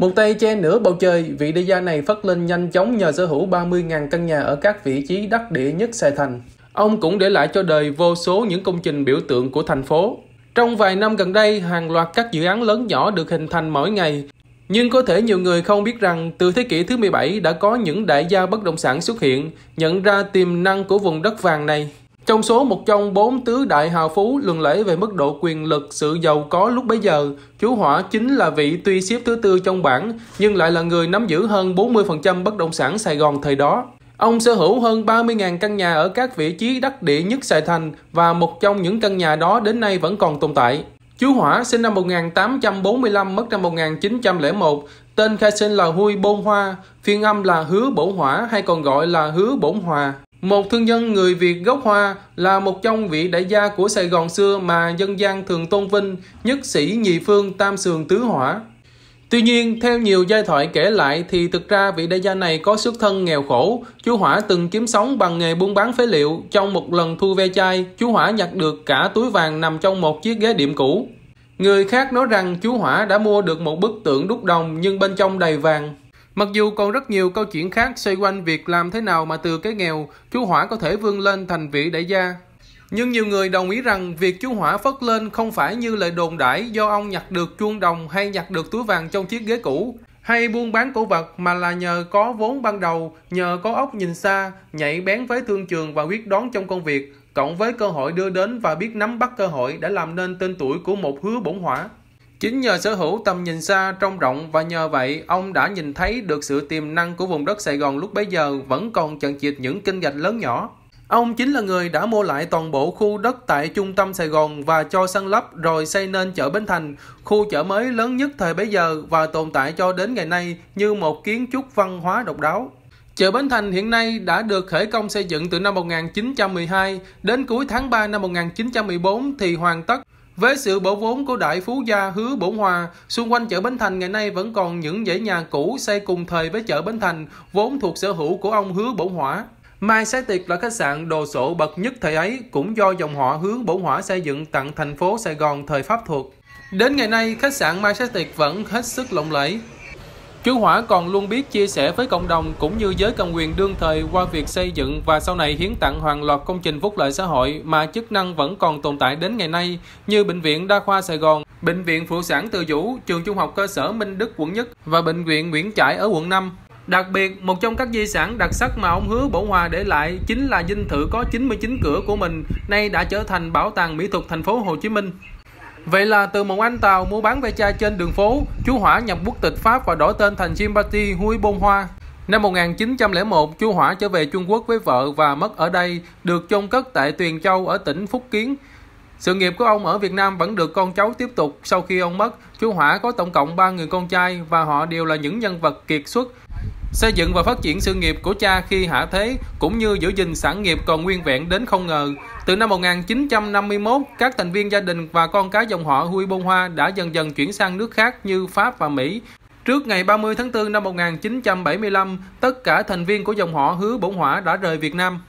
Một tay che nửa bầu trời, vị đại gia này phát lên nhanh chóng nhờ sở hữu 30.000 căn nhà ở các vị trí đắc địa nhất Sài Thành. Ông cũng để lại cho đời vô số những công trình biểu tượng của thành phố. Trong vài năm gần đây, hàng loạt các dự án lớn nhỏ được hình thành mỗi ngày. Nhưng có thể nhiều người không biết rằng từ thế kỷ thứ 17 đã có những đại gia bất động sản xuất hiện, nhận ra tiềm năng của vùng đất vàng này. Trong số một trong bốn tứ đại hào phú luận lễ về mức độ quyền lực, sự giàu có lúc bấy giờ, chú Hỏa chính là vị tuy xếp thứ tư trong bảng, nhưng lại là người nắm giữ hơn 40% bất động sản Sài Gòn thời đó. Ông sở hữu hơn 30.000 căn nhà ở các vị trí đắc địa nhất Sài Thành và một trong những căn nhà đó đến nay vẫn còn tồn tại. Chú Hỏa sinh năm 1845, mất năm 1901, tên khai sinh là Huy Bôn Hoa, phiên âm là Hứa Bổn Hỏa hay còn gọi là Hứa Bổn Hòa. Một thương nhân người Việt gốc Hoa là một trong vị đại gia của Sài Gòn xưa mà dân gian thường tôn vinh, nhất sĩ nhị phương tam sườn tứ hỏa. Tuy nhiên, theo nhiều giai thoại kể lại thì thực ra vị đại gia này có xuất thân nghèo khổ. Chú Hỏa từng kiếm sống bằng nghề buôn bán phế liệu. Trong một lần thu ve chai, chú Hỏa nhặt được cả túi vàng nằm trong một chiếc ghế điểm cũ. Người khác nói rằng chú Hỏa đã mua được một bức tượng đúc đồng nhưng bên trong đầy vàng. Mặc dù còn rất nhiều câu chuyện khác xoay quanh việc làm thế nào mà từ cái nghèo, chú Hỏa có thể vươn lên thành vị đại gia. Nhưng nhiều người đồng ý rằng việc chú Hỏa phất lên không phải như lời đồn đãi do ông nhặt được chuông đồng hay nhặt được túi vàng trong chiếc ghế cũ, hay buôn bán cổ vật mà là nhờ có vốn ban đầu, nhờ có óc nhìn xa, nhảy bén với thương trường và quyết đoán trong công việc, cộng với cơ hội đưa đến và biết nắm bắt cơ hội đã làm nên tên tuổi của một hứa bổn hỏa. Chính nhờ sở hữu tầm nhìn xa, trong rộng và nhờ vậy, ông đã nhìn thấy được sự tiềm năng của vùng đất Sài Gòn lúc bấy giờ vẫn còn chằng chịt những kinh gạch lớn nhỏ. Ông chính là người đã mua lại toàn bộ khu đất tại trung tâm Sài Gòn và cho săn lấp rồi xây nên chợ Bến Thành, khu chợ mới lớn nhất thời bấy giờ và tồn tại cho đến ngày nay như một kiến trúc văn hóa độc đáo. Chợ Bến Thành hiện nay đã được khởi công xây dựng từ năm 1912 đến cuối tháng 3 năm 1914 thì hoàn tất với sự bổ vốn của đại phú gia Hứa Bổn Hòa, xung quanh chợ Bến Thành ngày nay vẫn còn những dãy nhà cũ xây cùng thời với chợ Bến Thành, vốn thuộc sở hữu của ông Hứa Bổn Hòa. Mai Xá Tiệc là khách sạn đồ sộ bậc nhất thời ấy, cũng do dòng họ Hứa bổn hỏa xây dựng tặng thành phố Sài Gòn thời Pháp thuộc. Đến ngày nay, khách sạn Mai Xá Tiệc vẫn hết sức lộng lẫy, Chú Hỏa còn luôn biết chia sẻ với cộng đồng cũng như giới cầm quyền đương thời qua việc xây dựng và sau này hiến tặng hoàn loạt công trình phúc lợi xã hội mà chức năng vẫn còn tồn tại đến ngày nay như Bệnh viện Đa khoa Sài Gòn, Bệnh viện Phụ sản Từ Dũ, Trường Trung học cơ sở Minh Đức quận Nhất và Bệnh viện Nguyễn Trãi ở quận 5. Đặc biệt, một trong các di sản đặc sắc mà ông Hứa Bổ Hòa để lại chính là dinh thự có 99 cửa của mình, nay đã trở thành bảo tàng mỹ thuật thành phố Hồ Chí Minh. Vậy là từ một anh Tàu mua bán ve chai trên đường phố, chú Hỏa nhập quốc tịch Pháp và đổi tên thành Sympathy Hui Bông Hoa. Năm 1901, chú Hỏa trở về Trung Quốc với vợ và mất ở đây, được chôn cất tại Tuyền Châu ở tỉnh Phúc Kiến. Sự nghiệp của ông ở Việt Nam vẫn được con cháu tiếp tục. Sau khi ông mất, chú Hỏa có tổng cộng 3 người con trai và họ đều là những nhân vật kiệt xuất, Xây dựng và phát triển sự nghiệp của cha khi hạ thế cũng như giữ gìn sản nghiệp còn nguyên vẹn đến không ngờ. Từ năm 1951, các thành viên gia đình và con cái dòng họ Huy Bông Hoa đã dần dần chuyển sang nước khác như Pháp và Mỹ. Trước ngày 30 tháng 4 năm 1975, tất cả thành viên của dòng họ Hứa Bổng Hỏa đã rời Việt Nam.